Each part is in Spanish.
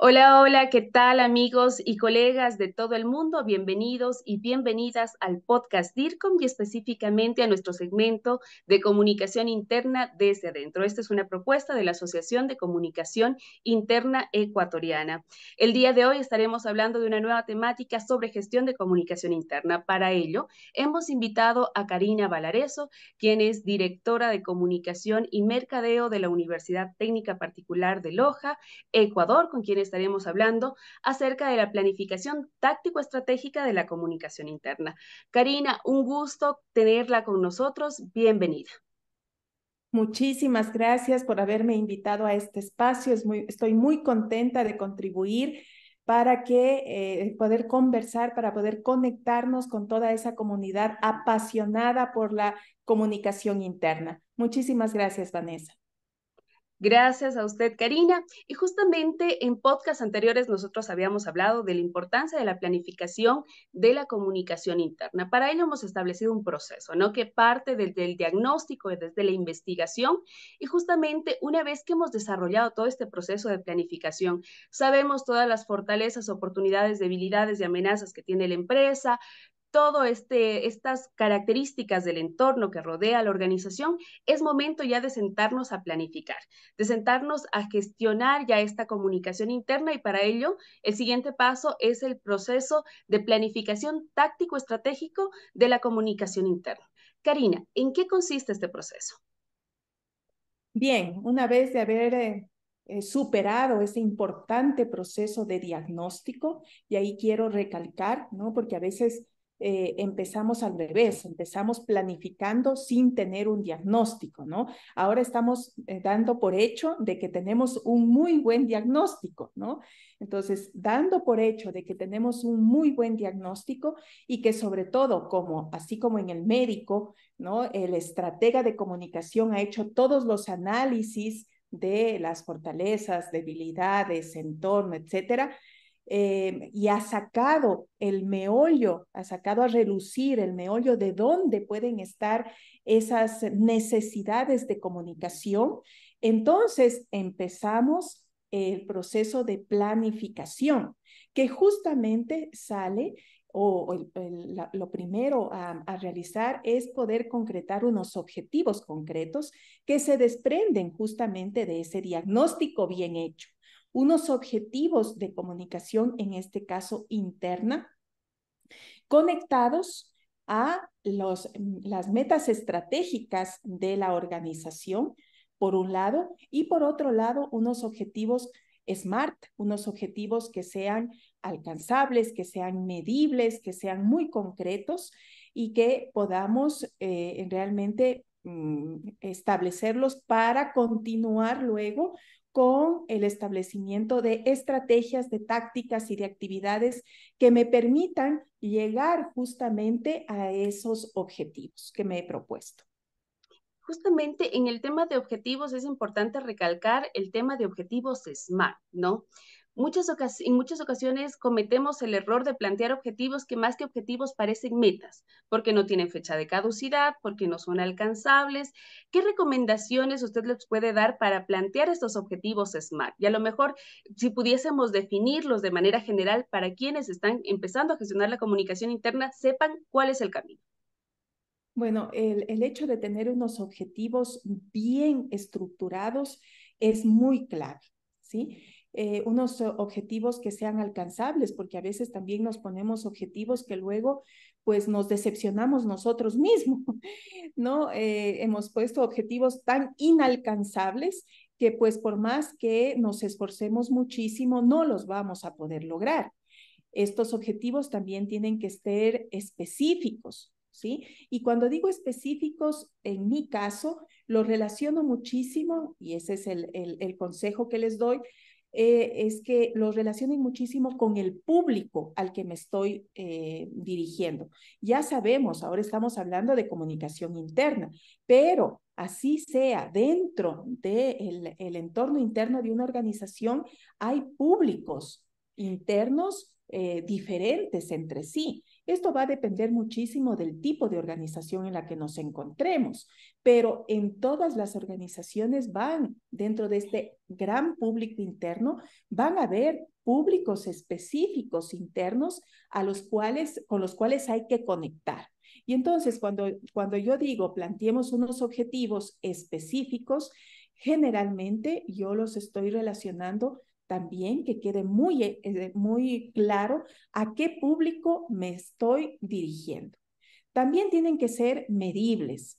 Hola, hola, ¿qué tal amigos y colegas de todo el mundo? Bienvenidos y bienvenidas al podcast DIRCOM y específicamente a nuestro segmento de comunicación interna desde adentro. Esta es una propuesta de la Asociación de Comunicación Interna Ecuatoriana. El día de hoy estaremos hablando de una nueva temática sobre gestión de comunicación interna. Para ello, hemos invitado a Karina Valareso, quien es directora de comunicación y mercadeo de la Universidad Técnica Particular de Loja, Ecuador, con quienes estaremos hablando acerca de la planificación táctico-estratégica de la comunicación interna. Karina, un gusto tenerla con nosotros. Bienvenida. Muchísimas gracias por haberme invitado a este espacio. estoy muy contenta de contribuir para que eh, poder conversar, para poder conectarnos con toda esa comunidad apasionada por la comunicación interna. Muchísimas gracias, Vanessa. Gracias a usted, Karina. Y justamente en podcasts anteriores nosotros habíamos hablado de la importancia de la planificación de la comunicación interna. Para ello hemos establecido un proceso, ¿no? Que parte del el diagnóstico, desde la investigación. Y justamente una vez que hemos desarrollado todo este proceso de planificación, sabemos todas las fortalezas, oportunidades, debilidades y amenazas que tiene la empresa, todo este, estas características del entorno que rodea a la organización, es momento ya de sentarnos a planificar, de sentarnos a gestionar ya esta comunicación interna y para ello el siguiente paso es el proceso de planificación táctico-estratégico de la comunicación interna. Karina, ¿en qué consiste este proceso? Bien, una vez de haber eh, eh, superado ese importante proceso de diagnóstico y ahí quiero recalcar, ¿no? Porque a veces eh, empezamos al revés, empezamos planificando sin tener un diagnóstico, ¿no? Ahora estamos eh, dando por hecho de que tenemos un muy buen diagnóstico, ¿no? Entonces, dando por hecho de que tenemos un muy buen diagnóstico y que sobre todo, como así como en el médico, ¿no? El estratega de comunicación ha hecho todos los análisis de las fortalezas, debilidades, entorno, etcétera, eh, y ha sacado el meollo, ha sacado a relucir el meollo de dónde pueden estar esas necesidades de comunicación, entonces empezamos el proceso de planificación, que justamente sale o lo primero a, realizar es poder concretar unos objetivos concretos que se desprenden justamente de ese diagnóstico bien hecho unos objetivos de comunicación, en este caso interna, conectados a mm, las metas estratégicas de la organización, por un lado, y por otro lado, unos objetivos SMART, unos objetivos que sean alcanzables, que sean medibles, que sean muy concretos y que podamos eh, realmente mm, establecerlos para continuar luego con el establecimiento de estrategias, de tácticas y de actividades que me permitan llegar justamente a esos objetivos que me he propuesto. Justamente en el tema de objetivos es importante recalcar el tema de objetivos SMART, ¿no? Muchas en muchas ocasiones cometemos el error de plantear objetivos que más que objetivos parecen metas, porque no tienen fecha de caducidad, porque no son alcanzables. ¿Qué recomendaciones usted les puede dar para plantear estos objetivos SMART? Y a lo mejor, si pudiésemos definirlos de manera general para quienes están empezando a gestionar la comunicación interna, sepan cuál es el camino. Bueno, el, el hecho de tener unos objetivos bien estructurados es muy clave, ¿sí? Eh, unos objetivos que sean alcanzables, porque a veces también nos ponemos objetivos que luego pues nos decepcionamos nosotros mismos, ¿no? Eh, hemos puesto objetivos tan inalcanzables que pues por más que nos esforcemos muchísimo, no los vamos a poder lograr. Estos objetivos también tienen que ser específicos, ¿sí? Y cuando digo específicos, en mi caso, lo relaciono muchísimo, y ese es el, el consejo que les doy, eh, es que lo relacionen muchísimo con el público al que me estoy eh, dirigiendo. Ya sabemos, ahora estamos hablando de comunicación interna, pero así sea, dentro del el entorno interno de una organización hay públicos internos eh, diferentes entre sí. Esto va a depender muchísimo del tipo de organización en la que nos encontremos, pero en todas las organizaciones van, dentro de este gran público interno, van a haber públicos específicos internos a los cuales, con los cuales hay que conectar. Y entonces, cuando, cuando yo digo planteemos unos objetivos específicos, generalmente yo los estoy relacionando también que quede muy, eh, eh, muy claro a qué público me estoy dirigiendo. También tienen que ser medibles.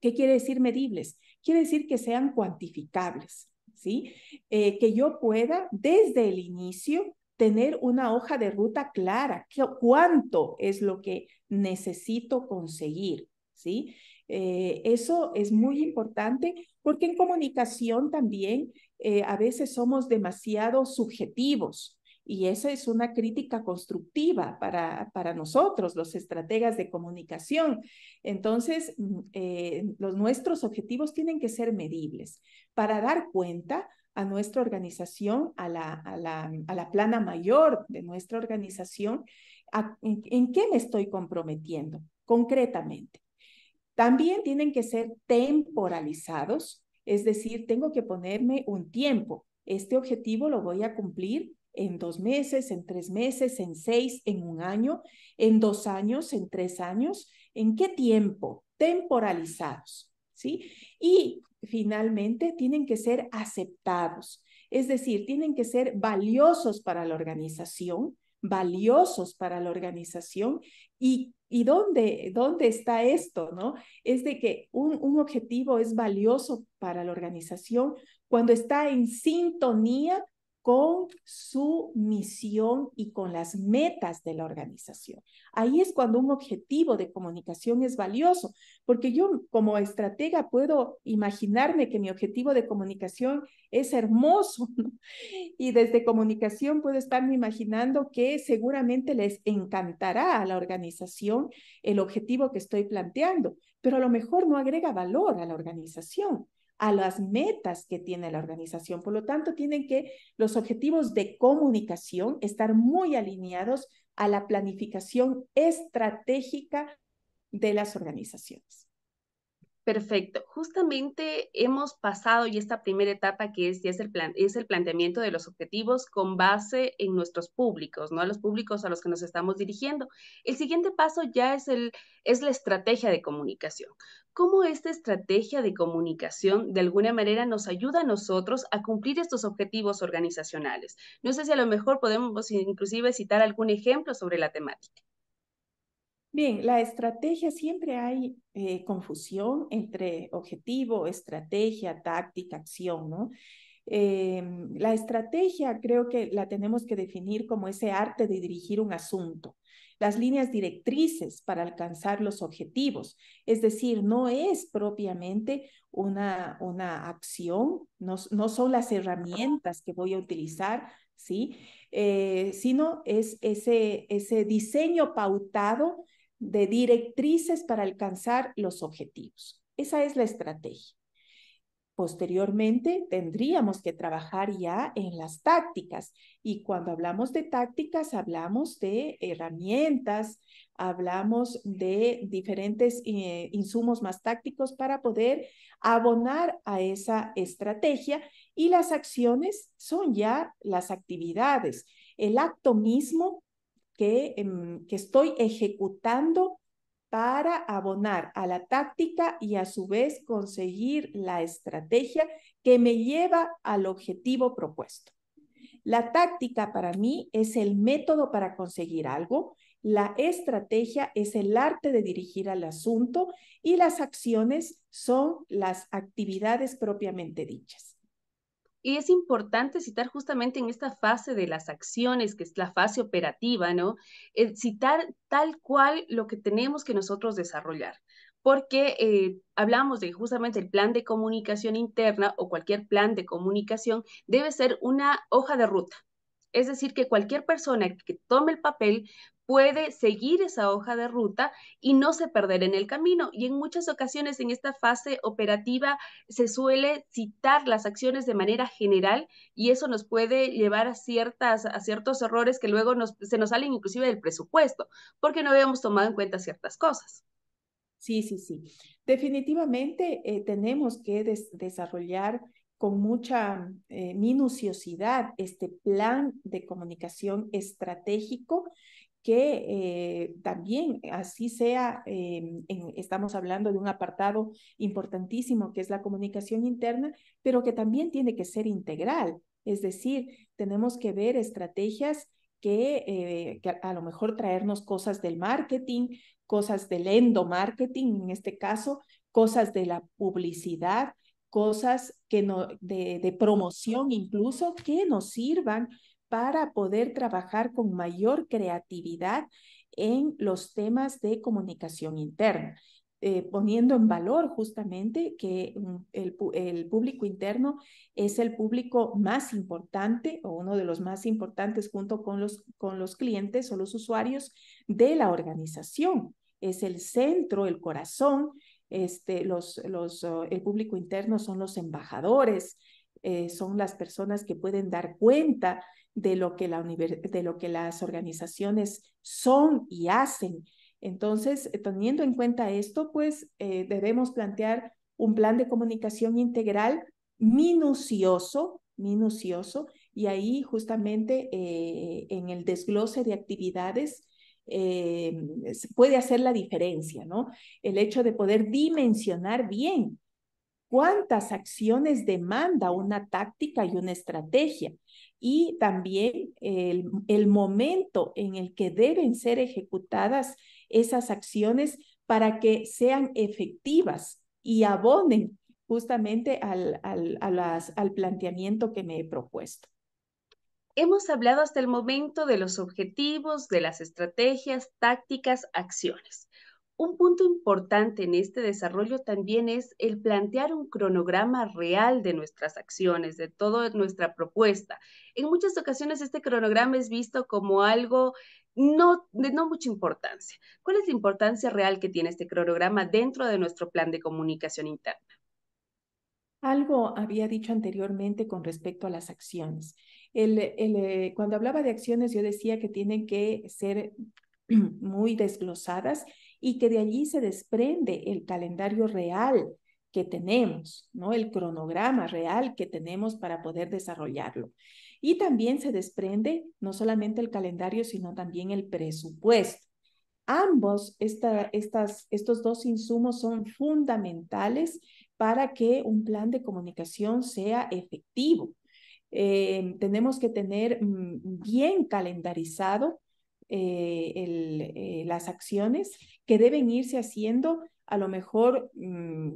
¿Qué quiere decir medibles? Quiere decir que sean cuantificables, ¿sí? Eh, que yo pueda desde el inicio tener una hoja de ruta clara, cuánto es lo que necesito conseguir, ¿sí? eso es muy importante porque en comunicación también eh, a veces somos demasiado subjetivos y esa es una crítica constructiva para, nosotros, los estrategas de comunicación. Entonces, mm, eh, los, nuestros objetivos tienen que ser medibles para dar cuenta a nuestra organización, a la, plana mayor de nuestra organización, en qué me estoy comprometiendo concretamente. También tienen que ser temporalizados es decir, tengo que ponerme un tiempo. Este objetivo lo voy a cumplir en dos meses, en tres meses, en seis, en un año, en dos años, en tres años. ¿En qué tiempo? Temporalizados. ¿Sí? Y finalmente tienen que ser aceptados. Es decir, tienen que ser valiosos para la organización, valiosos para la organización y ¿Y dónde, dónde está esto? ¿no? Es de que un, un objetivo es valioso para la organización cuando está en sintonía con su misión y con las metas de la organización. Ahí es cuando un objetivo de comunicación es valioso, porque yo como estratega puedo imaginarme que mi objetivo de comunicación es hermoso y desde comunicación puedo estarme imaginando que seguramente les encantará a la organización el objetivo que estoy planteando, pero a lo mejor no agrega valor a la organización a las metas que tiene la organización. Por lo tanto, tienen que los objetivos de comunicación estar muy alineados a la planificación estratégica de las organizaciones. Perfecto. Justamente hemos pasado ya esta primera etapa que es, es, el plan, es el planteamiento de los objetivos con base en nuestros públicos, ¿no? A los públicos a los que nos estamos dirigiendo. El siguiente paso ya es, el, es la estrategia de comunicación. ¿Cómo esta estrategia de comunicación de alguna manera nos ayuda a nosotros a cumplir estos objetivos organizacionales? No sé si a lo mejor podemos inclusive citar algún ejemplo sobre la temática. Bien, la estrategia, siempre hay eh, confusión entre objetivo, estrategia, táctica, acción, ¿no? Em, la estrategia creo que la tenemos que definir como ese arte de dirigir un asunto, las líneas directrices para alcanzar los objetivos. Es decir, no es propiamente una, una acción, no, no son las herramientas que voy a utilizar, ¿sí? Eh, sino es ese, diseño pautado de directrices para alcanzar los objetivos. Esa es la estrategia. Posteriormente tendríamos que trabajar ya en las tácticas y cuando hablamos de tácticas hablamos de herramientas, hablamos de diferentes eh, insumos más tácticos para poder abonar a esa estrategia y las acciones son ya las actividades, el acto mismo que, em, que estoy ejecutando para abonar a la táctica y a su vez conseguir la estrategia que me lleva al objetivo propuesto. La táctica para mí es el método para conseguir algo, la estrategia es el arte de dirigir al asunto y las acciones son las actividades propiamente dichas. Y es importante citar justamente en esta fase de las acciones, que es la fase operativa, ¿no? Eh, citar tal cual lo que tenemos que nosotros desarrollar, porque eh, hablamos de justamente el plan de comunicación interna o cualquier plan de comunicación debe ser una hoja de ruta es decir, que cualquier persona que tome el papel puede seguir esa hoja de ruta y no se perder en el camino. Y en muchas ocasiones en esta fase operativa se suele citar las acciones de manera general y eso nos puede llevar a, ciertas, a ciertos errores que luego se nos salen inclusive del presupuesto, porque no habíamos tomado en cuenta ciertas cosas. Sí, sí, sí. Definitivamente eh, tenemos que desarrollar con mucha eh, minuciosidad este plan de comunicación estratégico que eh, también así sea, em, estamos hablando de un apartado importantísimo que es la comunicación interna, pero que también tiene que ser integral. Es decir, tenemos que ver estrategias que, eh, que a lo mejor traernos cosas del marketing, cosas del endomarketing en este caso, cosas de la publicidad, cosas de, de promoción incluso que nos sirvan para poder trabajar con mayor creatividad en los temas de comunicación interna. Eh, poniendo en valor justamente que mm, el, el, público interno es el público más importante o uno de los más importantes junto con los, con los clientes o los usuarios de la organización. Es el centro, el corazón este, los, oh, el público interno son los embajadores, eh, son las personas que pueden dar cuenta de lo que, la de lo que las organizaciones son y hacen. Entonces, teniendo en cuenta esto, pues eh, debemos plantear un plan de comunicación integral minucioso, minucioso, y ahí justamente eh, en el desglose de actividades eh, puede hacer la diferencia, ¿no? El hecho de poder dimensionar bien cuántas acciones demanda una táctica y una estrategia y también el, momento en el que deben ser ejecutadas esas acciones para que sean efectivas y abonen justamente al planteamiento que me he propuesto. Hemos hablado hasta el momento de los objetivos, de las estrategias, tácticas, acciones. Un punto importante en este desarrollo también es el plantear un cronograma real de nuestras acciones, de toda nuestra propuesta. En muchas ocasiones este cronograma es visto como algo no, de no mucha importancia. ¿Cuál es la importancia real que tiene este cronograma dentro de nuestro plan de comunicación interna? Algo había dicho anteriormente con respecto a las acciones. El, eh, cuando hablaba de acciones, yo decía que tienen que ser muy desglosadas y que de allí se desprende el calendario real que tenemos, ¿no? El cronograma real que tenemos para poder desarrollarlo. Y también se desprende no solamente el calendario, sino también el presupuesto. Ambos, estas, estos dos insumos son fundamentales para que un plan de comunicación sea efectivo. Eh, tenemos que tener mm, bien calendarizado eh, eh, las acciones que deben irse haciendo a lo mejor mm,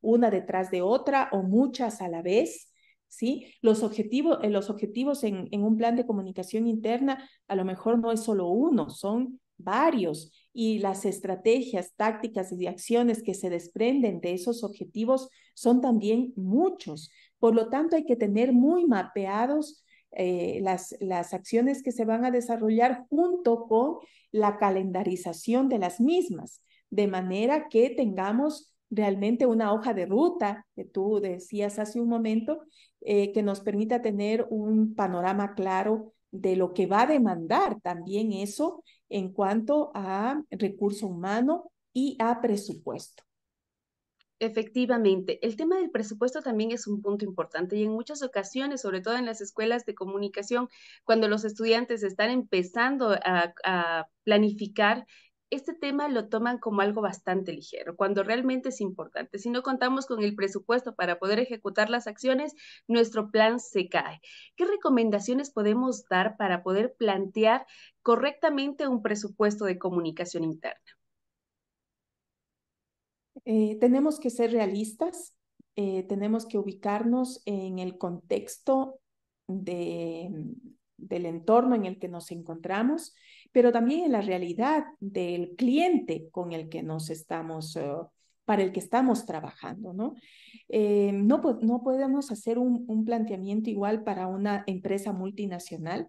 una detrás de otra o muchas a la vez. ¿Sí? Los, los objetivos en, en un plan de comunicación interna a lo mejor no es solo uno, son varios y las estrategias, tácticas y acciones que se desprenden de esos objetivos son también muchos. Por lo tanto, hay que tener muy mapeados eh, las, acciones que se van a desarrollar junto con la calendarización de las mismas, de manera que tengamos realmente una hoja de ruta, que tú decías hace un momento, eh, que nos permita tener un panorama claro de lo que va a demandar también eso en cuanto a recurso humano y a presupuesto. Efectivamente, el tema del presupuesto también es un punto importante y en muchas ocasiones, sobre todo en las escuelas de comunicación, cuando los estudiantes están empezando a, planificar este tema lo toman como algo bastante ligero, cuando realmente es importante. Si no contamos con el presupuesto para poder ejecutar las acciones, nuestro plan se cae. ¿Qué recomendaciones podemos dar para poder plantear correctamente un presupuesto de comunicación interna? Eh, tenemos que ser realistas, eh, tenemos que ubicarnos en el contexto de, del entorno en el que nos encontramos, pero también en la realidad del cliente con el que nos estamos, eh, para el que estamos trabajando, ¿no? no, no, podemos hacer un, un planteamiento igual para una empresa multinacional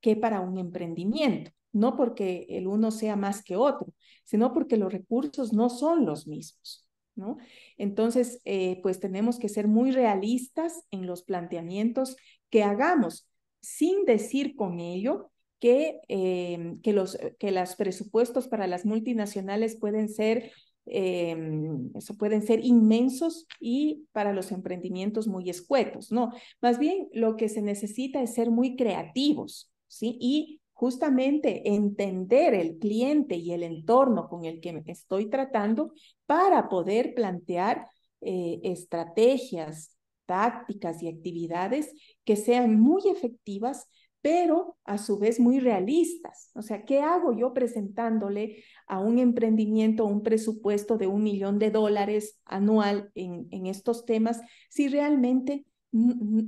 que para un emprendimiento, no porque el uno sea más que otro, sino porque los recursos no son los mismos. ¿No? Entonces, eh, pues tenemos que ser muy realistas en los planteamientos que hagamos, sin decir con ello que, eh, que, los eh, que presupuestos para las multinacionales pueden ser, eso pueden ser inmensos y para los emprendimientos muy escuetos, no. Más bien, lo que se necesita es ser muy creativos, ¿sí? Y justamente entender el cliente y el entorno con el que estoy tratando para poder plantear eh, estrategias, tácticas y actividades que sean muy efectivas pero a su vez muy realistas. O sea, ¿qué hago yo presentándole a un emprendimiento un presupuesto de un millón de dólares anual en, en estos temas si realmente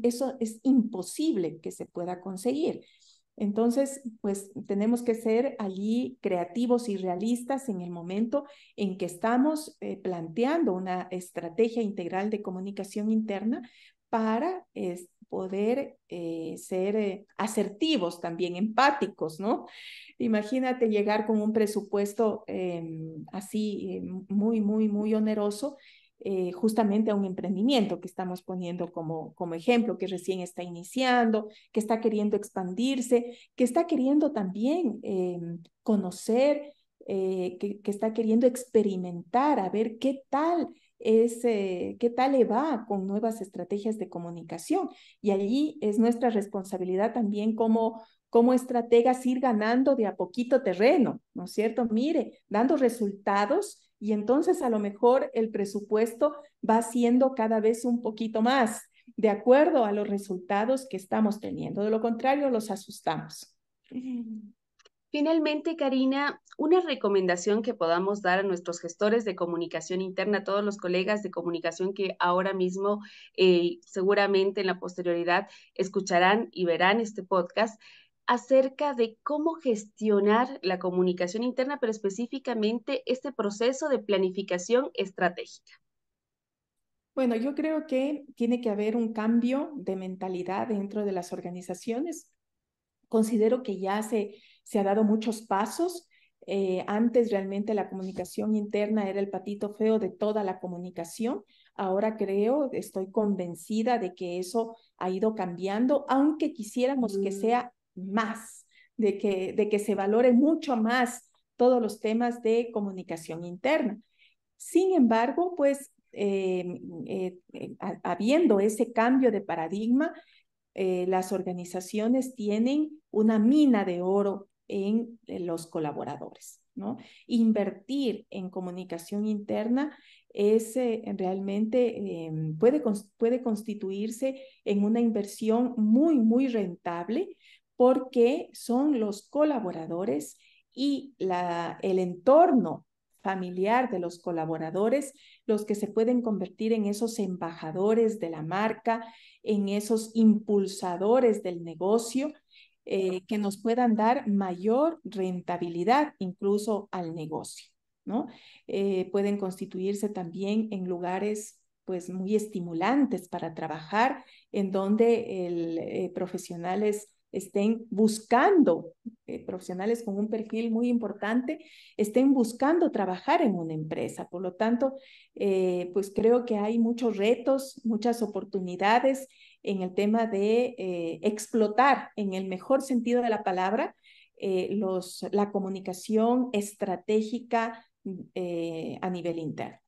eso es imposible que se pueda conseguir? Entonces, pues tenemos que ser allí creativos y realistas en el momento en que estamos eh, planteando una estrategia integral de comunicación interna para poder eh, ser eh, asertivos también, empáticos, ¿no? Imagínate llegar con un presupuesto em, así muy, muy, muy oneroso eh, justamente a un emprendimiento que estamos poniendo como, como ejemplo, que recién está iniciando, que está queriendo expandirse, que está queriendo también em, conocer, eh, que, está queriendo experimentar, a ver qué tal es, eh, qué tal le va con nuevas estrategias de comunicación. Y allí es nuestra responsabilidad también como como estrategas ir ganando de a poquito terreno, ¿no es cierto? Mire, dando resultados y entonces a lo mejor el presupuesto va siendo cada vez un poquito más de acuerdo a los resultados que estamos teniendo. De lo contrario, los asustamos. Finalmente, Karina, una recomendación que podamos dar a nuestros gestores de comunicación interna, a todos los colegas de comunicación que ahora mismo, eh, seguramente en la posterioridad, escucharán y verán este podcast acerca de cómo gestionar la comunicación interna, pero específicamente este proceso de planificación estratégica. Bueno, yo creo que tiene que haber un cambio de mentalidad dentro de las organizaciones. Considero que ya se, se ha dado muchos pasos. Eh, antes realmente la comunicación interna era el patito feo de toda la comunicación. Ahora creo, estoy convencida de que eso ha ido cambiando, aunque quisiéramos que mm. sea más, de que, se valore mucho más todos los temas de comunicación interna. Sin embargo, pues eh, eh, eh, habiendo ese cambio de paradigma, las organizaciones tienen una mina de oro en los colaboradores. Invertir en comunicación interna es realmente, em, puede, puede constituirse en una inversión muy, muy rentable porque son los colaboradores y el entorno familiar de los colaboradores los que se pueden convertir en esos embajadores de la marca, en esos impulsadores del negocio eh, que nos puedan dar mayor rentabilidad incluso al negocio. ¿no? Eh, pueden constituirse también en lugares pues muy estimulantes para trabajar, en donde el, profesional eh, profesionales estén buscando, eh, profesionales con un perfil muy importante, estén buscando trabajar en una empresa. Por lo tanto, eh, pues creo que hay muchos retos, muchas oportunidades en el tema de eh, explotar en el mejor sentido de la palabra la comunicación estratégica mm, a nivel interno.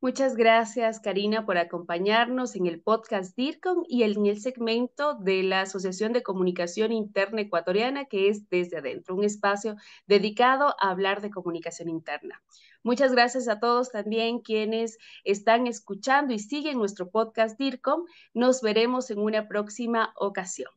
Muchas gracias, Karina, por acompañarnos en el podcast DIRCOM y en el segmento de la Asociación de Comunicación Interna Ecuatoriana, que es Desde Adentro, un espacio dedicado a hablar de comunicación interna. Muchas gracias a todos también quienes están escuchando y siguen nuestro podcast DIRCOM. Nos veremos en una próxima ocasión.